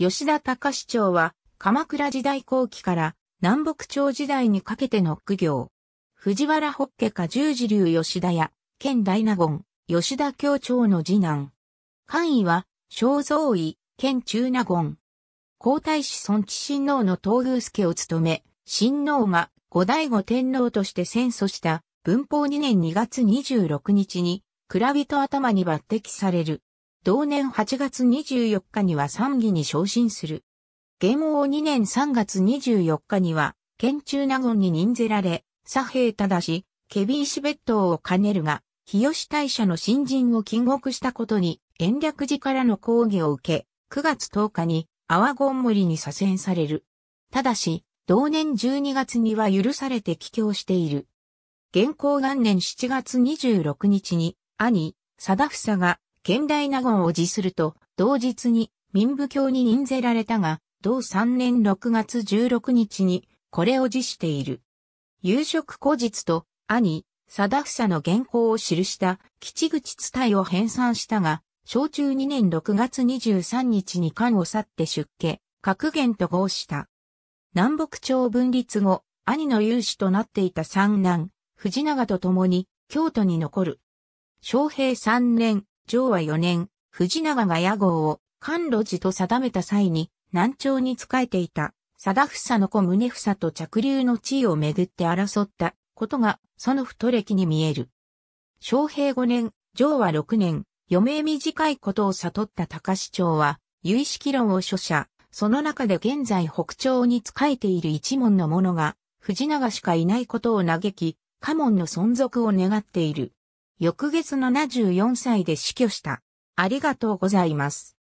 吉田隆市長は、鎌倉時代後期から南北朝時代にかけての苦行。藤原北家か十字流吉田や、県大納言、吉田教長の次男。官位は、正蔵位、県中納言。皇太子孫知親王の東宮助を務め、親王が後醍醐天皇として戦祖した文法2年2月26日に、蔵人頭に抜擢される。同年8月24日には参議に昇進する。元王2年3月24日には、県中納言に任ぜられ、左た忠し、ケビーシベットを兼ねるが、日吉大社の新人を禁獄したことに、延暦寺からの抗議を受け、9月10日に、阿波ゴン森に左遷される。ただし、同年12月には許されて帰郷している。現行元年7月26日に、兄、貞房が現代納言を辞すると、同日に民部教に任ぜられたが、同3年6月16日にこれを辞している。夕食後日と兄、貞房の原稿を記した吉口伝えを編纂したが、小中2年6月23日に官を去って出家、格言と合した。南北朝分立後、兄の有志となっていた三男、藤永と共に京都に残る。昌平3年、昭和4年、藤永が屋号を甘露寺と定めた際に、南朝に仕えていた、貞房の子宗房と着流の地位をめぐって争ったことが、その太歴に見える。昭平5年、昭和6年、余命短いことを悟った高市長は、有意識論を書者、その中で現在北朝に仕えている一門の者が、藤永しかいないことを嘆き、家門の存続を願っている。翌月74歳で死去した。ありがとうございます。